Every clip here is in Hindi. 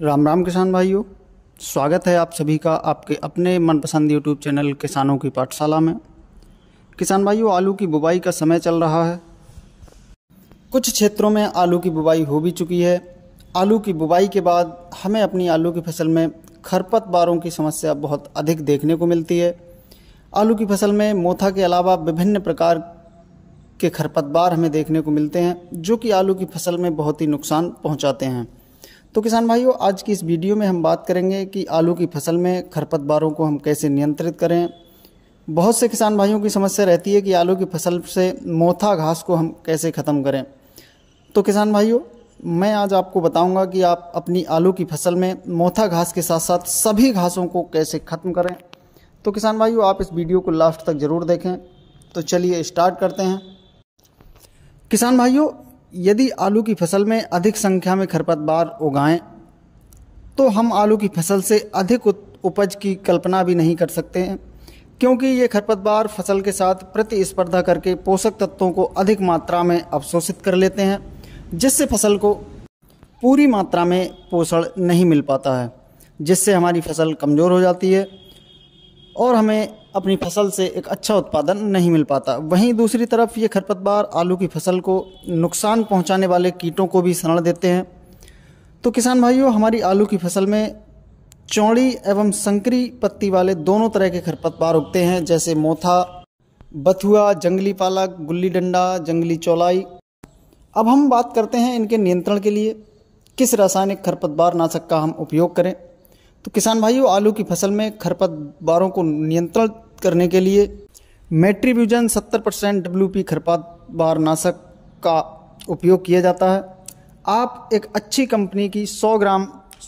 राम राम किसान भाइयों स्वागत है आप सभी का आपके अपने मनपसंद यूट्यूब चैनल किसानों की पाठशाला में किसान भाइयों आलू की बुवाई का समय चल रहा है कुछ क्षेत्रों में आलू की बुवाई हो भी चुकी है आलू की बुवाई के बाद हमें अपनी आलू की फसल में खरपतवारों की समस्या बहुत अधिक देखने को मिलती है आलू की फसल में मोथा के अलावा विभिन्न प्रकार के खरपतवार हमें देखने को मिलते हैं जो कि आलू की फसल में बहुत ही नुकसान पहुंचाते हैं तो किसान भाइयों आज की इस वीडियो में हम बात करेंगे कि आलू की फसल में खरपतवारों को हम कैसे नियंत्रित करें बहुत से किसान भाइयों की समस्या रहती है कि आलू की फसल से मोथा घास को हम कैसे ख़त्म करें तो किसान भाइयों मैं आज आपको बताऊंगा कि आप अपनी आलू की फसल में मोथा घास के साथ साथ सभी घासों को कैसे ख़त्म करें तो किसान भाइयों आप इस वीडियो को लास्ट तक ज़रूर देखें तो चलिए स्टार्ट करते हैं किसान भाइयों यदि आलू की फसल में अधिक संख्या में खरपतवार उगाएं तो हम आलू की फसल से अधिक उपज की कल्पना भी नहीं कर सकते हैं क्योंकि ये खरपतवार फसल के साथ प्रतिस्पर्धा करके पोषक तत्वों को अधिक मात्रा में अवशोषित कर लेते हैं जिससे फसल को पूरी मात्रा में पोषण नहीं मिल पाता है जिससे हमारी फसल कमज़ोर हो जाती है और हमें अपनी फसल से एक अच्छा उत्पादन नहीं मिल पाता वहीं दूसरी तरफ ये खरपतवार आलू की फसल को नुकसान पहुंचाने वाले कीटों को भी शरण देते हैं तो किसान भाइयों हमारी आलू की फसल में चौड़ी एवं संकरी पत्ती वाले दोनों तरह के खरपतवार उगते हैं जैसे मोथा बथुआ जंगली पालक गुल्ली डंडा जंगली चौलाई अब हम बात करते हैं इनके नियंत्रण के लिए किस रासायनिक खरपतवार नाशक का हम उपयोग करें तो किसान भाइयों आलू की फसल में खरपतवारों को नियंत्रण करने के लिए मेट्रीब्यूजन 70 परसेंट डब्ल्यू खरपतवार नाशक का उपयोग किया जाता है आप एक अच्छी कंपनी की 100 ग्राम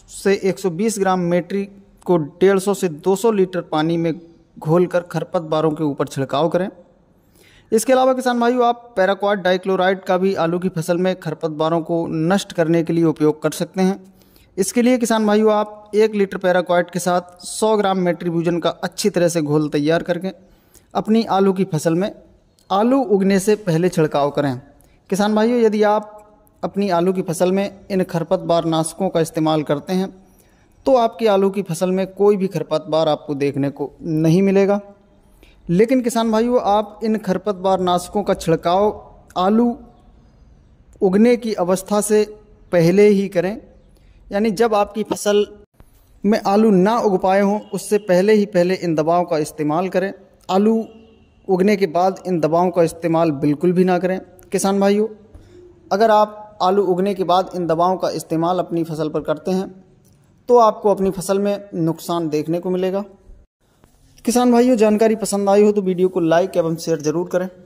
से 120 ग्राम मेट्री को 150 से 200 लीटर पानी में घोलकर खरपतवारों के ऊपर छिड़काव करें इसके अलावा किसान भाइयों आप पैराक्वाड डाइक्लोराइड का भी आलू की फसल में खरपतवारों को नष्ट करने के लिए उपयोग कर सकते हैं इसके लिए किसान भाइयों आप एक लीटर पैराकॉइट के साथ 100 ग्राम मेट्रीब्यूजन का अच्छी तरह से घोल तैयार करके अपनी आलू की फसल में आलू उगने से पहले छिड़काव करें किसान भाइयों यदि आप अपनी आलू की फसल में इन खरपतवार नाशकों का इस्तेमाल करते हैं तो आपकी आलू की फसल में कोई भी खरपतवार आपको देखने को नहीं मिलेगा लेकिन किसान भाइयों आप इन खरपतवार नाशकों का छिड़काव आलू उगने की अवस्था से पहले ही करें यानी जब आपकी फसल में आलू ना उग पाए हों उससे पहले ही पहले इन दवाओं का इस्तेमाल करें आलू उगने के बाद इन दवाओं का इस्तेमाल बिल्कुल भी ना करें किसान भाइयों अगर आप आलू उगने के बाद इन दवाओं का इस्तेमाल अपनी फसल पर करते हैं तो आपको अपनी फसल में नुकसान देखने को मिलेगा किसान भाइयों जानकारी पसंद आई हो तो वीडियो को लाइक एवं शेयर जरूर करें